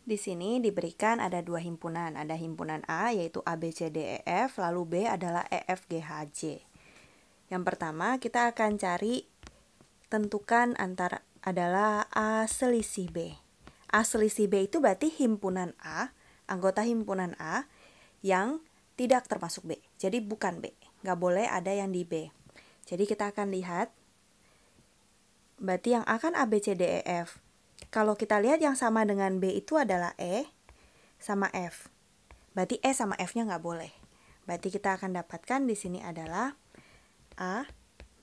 Di sini diberikan ada dua himpunan, ada himpunan A yaitu A, B, C, D, E, F, lalu B adalah E, F, G, H, J. Yang pertama kita akan cari tentukan antara adalah A selisih B. A selisih B itu berarti himpunan A, anggota himpunan A yang tidak termasuk B. Jadi bukan B, nggak boleh ada yang di B. Jadi kita akan lihat, berarti yang A kan A, B, C, D, E, F kalau kita lihat yang sama dengan B itu adalah E sama F. Berarti E sama F-nya nggak boleh. Berarti kita akan dapatkan di sini adalah A,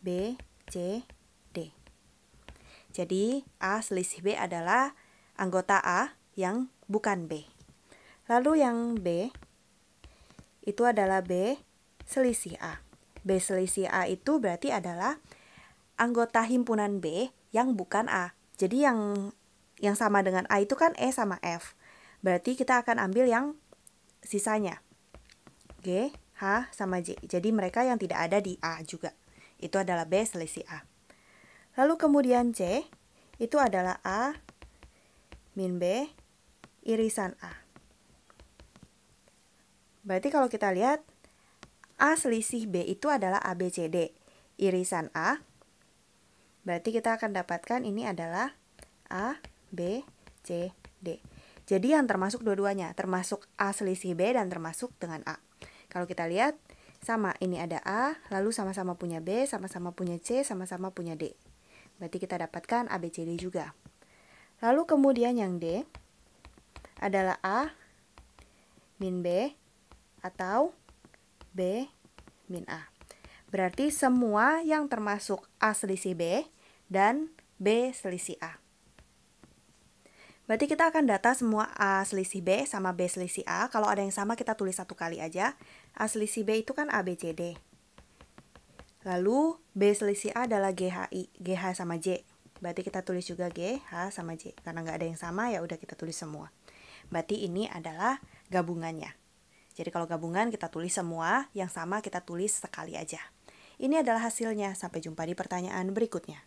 B, C, D. Jadi A selisih B adalah anggota A yang bukan B. Lalu yang B itu adalah B selisih A. B selisih A itu berarti adalah anggota himpunan B yang bukan A. Jadi yang yang sama dengan A itu kan E sama F. Berarti kita akan ambil yang sisanya. G, H, sama J. Jadi mereka yang tidak ada di A juga. Itu adalah B selisih A. Lalu kemudian C, itu adalah A min B irisan A. Berarti kalau kita lihat, A selisih B itu adalah a b c d Irisan A, berarti kita akan dapatkan ini adalah A B, C, D. Jadi yang termasuk dua-duanya, termasuk A selisih B dan termasuk dengan A. Kalau kita lihat, sama, ini ada A, lalu sama-sama punya B, sama-sama punya C, sama-sama punya D. Berarti kita dapatkan A, B, C, D juga. Lalu kemudian yang D adalah A min B atau B min A. Berarti semua yang termasuk A selisih B dan B selisih A. Berarti kita akan data semua A selisih B sama B selisih A. Kalau ada yang sama kita tulis satu kali aja. A selisih B itu kan ABCD. Lalu B selisih A adalah GHI, GH sama J. Berarti kita tulis juga GH sama J. Karena nggak ada yang sama ya udah kita tulis semua. Berarti ini adalah gabungannya. Jadi kalau gabungan kita tulis semua, yang sama kita tulis sekali aja. Ini adalah hasilnya. Sampai jumpa di pertanyaan berikutnya.